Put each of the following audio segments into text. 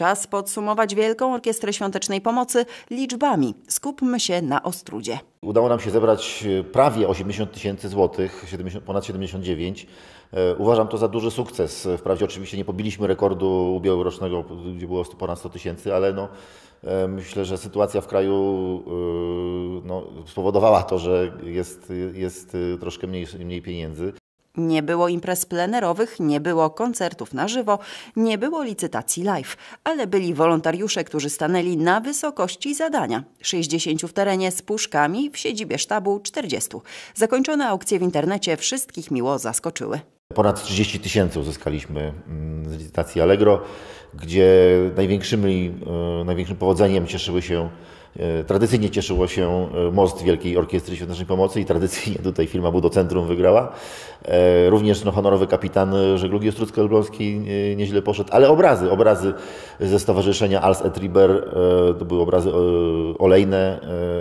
Czas podsumować Wielką Orkiestrę Świątecznej Pomocy liczbami. Skupmy się na Ostrudzie. Udało nam się zebrać e, prawie 80 tysięcy złotych, ponad 79. E, uważam to za duży sukces. E, wprawdzie oczywiście nie pobiliśmy rekordu ubiegłorocznego, gdzie było ponad 100 tysięcy, ale no, myślę, że sytuacja w kraju no, spowodowała to, że jest, jest troszkę mniej, mniej pieniędzy. Nie było imprez plenerowych, nie było koncertów na żywo, nie było licytacji live, ale byli wolontariusze, którzy stanęli na wysokości zadania. 60 w terenie z puszkami, w siedzibie sztabu 40. Zakończone aukcje w internecie wszystkich miło zaskoczyły. Ponad 30 tysięcy uzyskaliśmy mm, z licytacji Allegro, gdzie e, największym powodzeniem cieszyły się, e, tradycyjnie cieszyło się e, Most Wielkiej Orkiestry Świątecznej Pomocy i tradycyjnie tutaj firma Budocentrum wygrała. Również no, honorowy kapitan żeglugi Ostrucko-Elbląskiej nieźle poszedł, ale obrazy, obrazy ze stowarzyszenia Als et Riber, to były obrazy olejne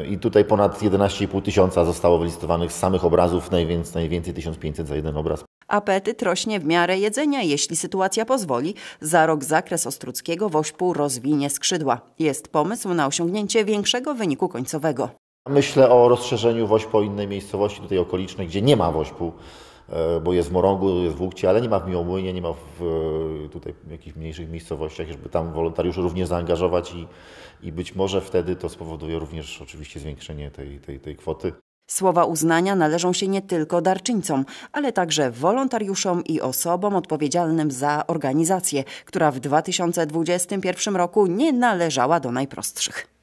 i tutaj ponad 11,5 tysiąca zostało wylistowanych z samych obrazów, najwięcej, najwięcej 1500 za jeden obraz. Apetyt rośnie w miarę jedzenia. Jeśli sytuacja pozwoli, za rok zakres Ostruckiego Wośpu rozwinie skrzydła. Jest pomysł na osiągnięcie większego wyniku końcowego. Myślę o rozszerzeniu Wośpu o innej miejscowości, tutaj okolicznej, gdzie nie ma Wośpu e, bo jest w Morągu, jest w Łukcie, ale nie ma w Miłomłynie, nie ma w e, tutaj jakichś mniejszych miejscowościach, żeby tam wolontariuszy również zaangażować i, i być może wtedy to spowoduje również oczywiście zwiększenie tej, tej, tej kwoty. Słowa uznania należą się nie tylko darczyńcom, ale także wolontariuszom i osobom odpowiedzialnym za organizację, która w 2021 roku nie należała do najprostszych.